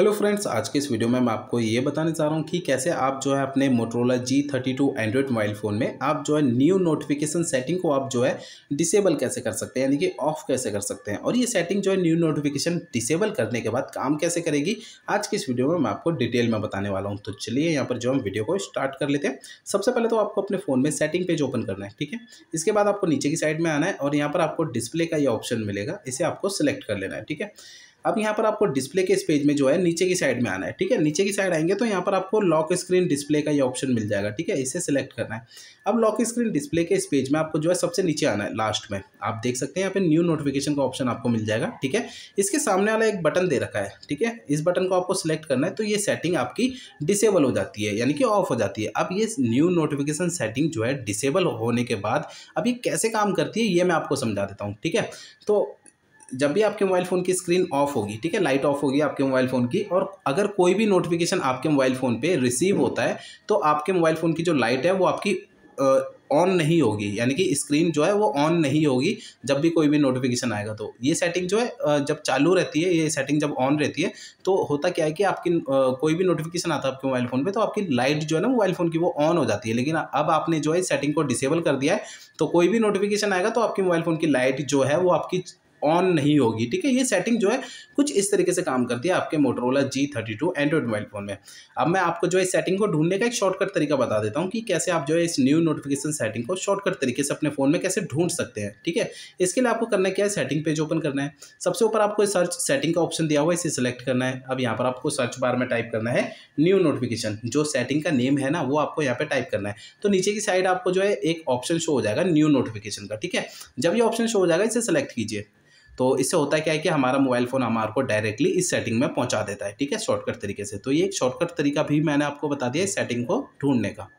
hello friends आज के इस वीडियो में मैं आपको ये बताने चाह रहा हूँ कि कैसे आप जो है अपने Motorola G thirty two Android mobile phone में आप जो है न्यू नोटिफिकेशन सेटिंग को आप जो है डिसेबल कैसे कर सकते हैं यानी कि ऑफ कैसे कर सकते हैं और ये सेटिंग जो है न्यू नोटिफिकेशन डिसेबल करने के बाद काम कैसे करेगी आज के इस वीडियो में मैं आपको डिटेल में बताने वाला हूँ तो चलिए यहाँ पर जो हम वीडियो को स्टार्ट कर लेते हैं सबसे पहले तो आपको अपने फ़ोन में सेटिंग पेज ओपन करना है ठीक है इसके बाद आपको नीचे की साइड में आना है और यहाँ पर आपको डिस्प्ले का ये ऑप्शन मिलेगा इसे आपको सेलेक्ट कर लेना है ठीक है अब यहाँ पर आपको डिस्प्ले के इस पेज में जो है नीचे की साइड में आना है ठीक है नीचे की साइड आएंगे तो यहाँ पर आपको लॉक स्क्रीन डिस्प्ले का ये ऑप्शन मिल जाएगा ठीक है इसे सिलेक्ट करना है अब लॉक स्क्रीन डिस्प्ले के इस पेज में आपको जो है सबसे नीचे आना है लास्ट में आप देख सकते हैं यहाँ पे न्यू नोटिफिकेशन का ऑप्शन आपको मिल जाएगा ठीक है इसके सामने वाला एक बटन दे रखा है ठीक है इस बटन को आपको सिलेक्ट करना है तो ये सेटिंग आपकी डिसेबल हो जाती है यानी कि ऑफ हो जाती है अब ये न्यू नोटिफिकेशन सेटिंग जो है डिसेबल होने के बाद अब ये कैसे काम करती है ये मैं आपको समझा देता हूँ ठीक है तो जब भी आपके मोबाइल फ़ोन की स्क्रीन ऑफ होगी ठीक है लाइट ऑफ होगी आपके मोबाइल फ़ोन की और अगर कोई भी नोटिफिकेशन आपके मोबाइल फ़ोन पे रिसीव होता है तो आपके मोबाइल फ़ोन की जो लाइट है वो आपकी ऑन नहीं होगी यानी कि स्क्रीन जो है वो ऑन नहीं होगी जब भी कोई भी नोटिफिकेशन आएगा तो ये सेटिंग जो है जब चालू रहती है ये सेटिंग जब ऑन रहती है तो होता क्या है कि आपकी कोई भी नोटिफिकेशन आता है आपके मोबाइल फ़ोन पे तो आपकी लाइट जो है ना मोबाइल फ़ोन की वो ऑन हो जाती है लेकिन अब आपने जो है सेटिंग को डिसेबल कर दिया है तो कोई भी नोटिफिकेशन आएगा तो आपके मोबाइल फ़ोन की लाइट जो है वो आपकी ऑन नहीं होगी ठीक है ये सेटिंग जो है कुछ इस तरीके से काम करती है आपके Motorola G thirty two Android mobile phone में अब मैं आपको जो है सेटिंग को ढूंढने का एक शॉर्टकट तरीका बता देता हूँ कि कैसे आप जो है इस न्यू नोटिफिकेशन सेटिंग को शॉर्टकट तरीके से अपने फ़ोन में कैसे ढूंढ सकते हैं ठीक है इसके लिए आपको करना क्या है सेटिंग पेज ओपन करना है सबसे ऊपर आपको सर्च सेटिंग का ऑप्शन दिया हुआ है इसे सिलेक्ट करना है अब यहाँ पर आपको सर्च बार में टाइप करना है न्यू नोटिफिकेशन जो सेटिंग का नेम है ना वो आपको यहाँ पर टाइप करना है तो नीचे की साइड आपको जो है एक ऑप्शन शो हो जाएगा न्यू नोटिफिकेशन का ठीक है जब ये ऑप्शन शो हो जाएगा इसे सेलेक्ट कीजिए तो इससे होता क्या है कि हमारा मोबाइल फ़ोन हमारे को डायरेक्टली इस सेटिंग में पहुंचा देता है ठीक है शॉर्टकट तरीके से तो ये एक शॉर्टकट तरीका भी मैंने आपको बता दिया इस सेटिंग को ढूंढने का